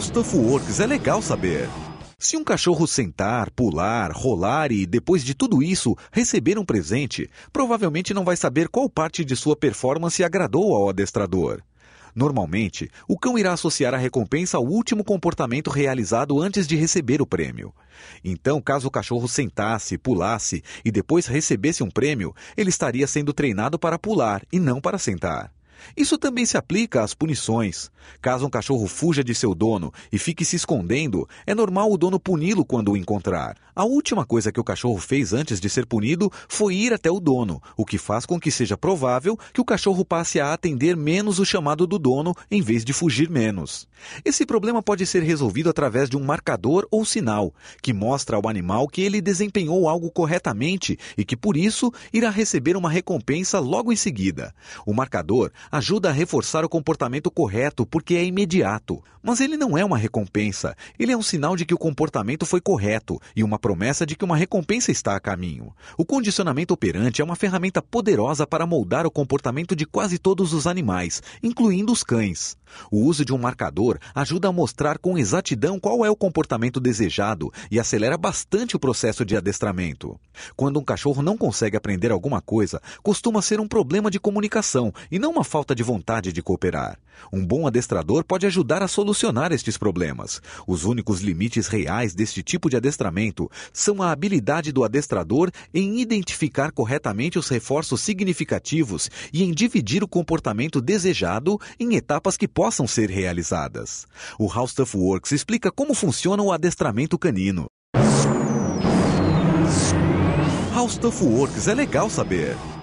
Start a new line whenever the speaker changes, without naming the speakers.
Stuff Works é legal saber. Se um cachorro sentar, pular, rolar e, depois de tudo isso, receber um presente, provavelmente não vai saber qual parte de sua performance agradou ao adestrador. Normalmente, o cão irá associar a recompensa ao último comportamento realizado antes de receber o prêmio. Então, caso o cachorro sentasse, pulasse e depois recebesse um prêmio, ele estaria sendo treinado para pular e não para sentar. Isso também se aplica às punições. Caso um cachorro fuja de seu dono e fique se escondendo, é normal o dono puni-lo quando o encontrar. A última coisa que o cachorro fez antes de ser punido foi ir até o dono, o que faz com que seja provável que o cachorro passe a atender menos o chamado do dono em vez de fugir menos. Esse problema pode ser resolvido através de um marcador ou sinal, que mostra ao animal que ele desempenhou algo corretamente e que, por isso, irá receber uma recompensa logo em seguida. O marcador ajuda a reforçar o comportamento correto porque é imediato. Mas ele não é uma recompensa, ele é um sinal de que o comportamento foi correto e uma promessa de que uma recompensa está a caminho. O condicionamento operante é uma ferramenta poderosa para moldar o comportamento de quase todos os animais, incluindo os cães. O uso de um marcador ajuda a mostrar com exatidão qual é o comportamento desejado e acelera bastante o processo de adestramento. Quando um cachorro não consegue aprender alguma coisa, costuma ser um problema de comunicação e não uma falta de vontade de cooperar. Um bom adestrador pode ajudar a solucionar estes problemas. Os únicos limites reais deste tipo de adestramento são a habilidade do adestrador em identificar corretamente os reforços significativos e em dividir o comportamento desejado em etapas que possam ser realizadas. O House of Works explica como funciona o adestramento canino. House of Works é legal saber.